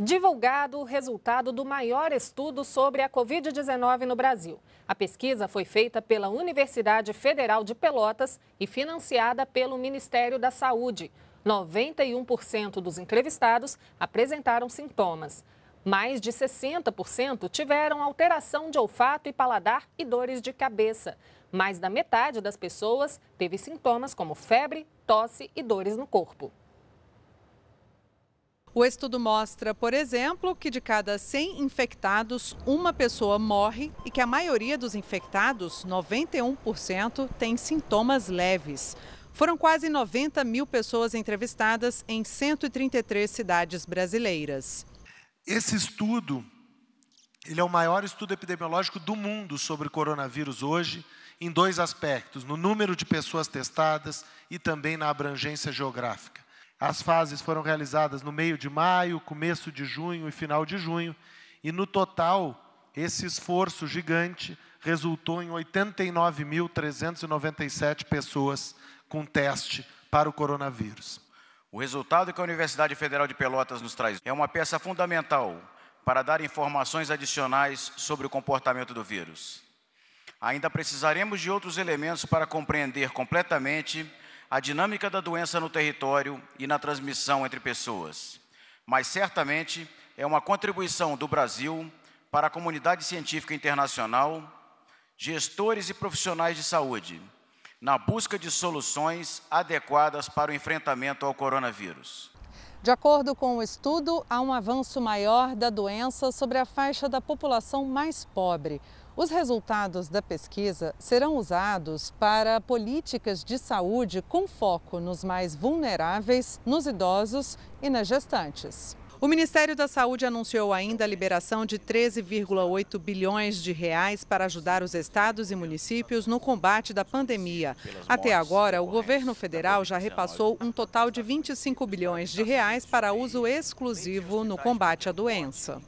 divulgado o resultado do maior estudo sobre a Covid-19 no Brasil. A pesquisa foi feita pela Universidade Federal de Pelotas e financiada pelo Ministério da Saúde. 91% dos entrevistados apresentaram sintomas. Mais de 60% tiveram alteração de olfato e paladar e dores de cabeça. Mais da metade das pessoas teve sintomas como febre, tosse e dores no corpo. O estudo mostra, por exemplo, que de cada 100 infectados, uma pessoa morre e que a maioria dos infectados, 91%, tem sintomas leves. Foram quase 90 mil pessoas entrevistadas em 133 cidades brasileiras. Esse estudo, ele é o maior estudo epidemiológico do mundo sobre coronavírus hoje, em dois aspectos, no número de pessoas testadas e também na abrangência geográfica. As fases foram realizadas no meio de maio, começo de junho e final de junho, e no total, esse esforço gigante resultou em 89.397 pessoas com teste para o coronavírus. O resultado que a Universidade Federal de Pelotas nos traz é uma peça fundamental para dar informações adicionais sobre o comportamento do vírus. Ainda precisaremos de outros elementos para compreender completamente a dinâmica da doença no território e na transmissão entre pessoas, mas certamente é uma contribuição do Brasil para a comunidade científica internacional, gestores e profissionais de saúde, na busca de soluções adequadas para o enfrentamento ao coronavírus. De acordo com o estudo, há um avanço maior da doença sobre a faixa da população mais pobre. Os resultados da pesquisa serão usados para políticas de saúde com foco nos mais vulneráveis, nos idosos e nas gestantes. O Ministério da Saúde anunciou ainda a liberação de 13,8 bilhões de reais para ajudar os estados e municípios no combate da pandemia. Até agora, o governo federal já repassou um total de 25 bilhões de reais para uso exclusivo no combate à doença.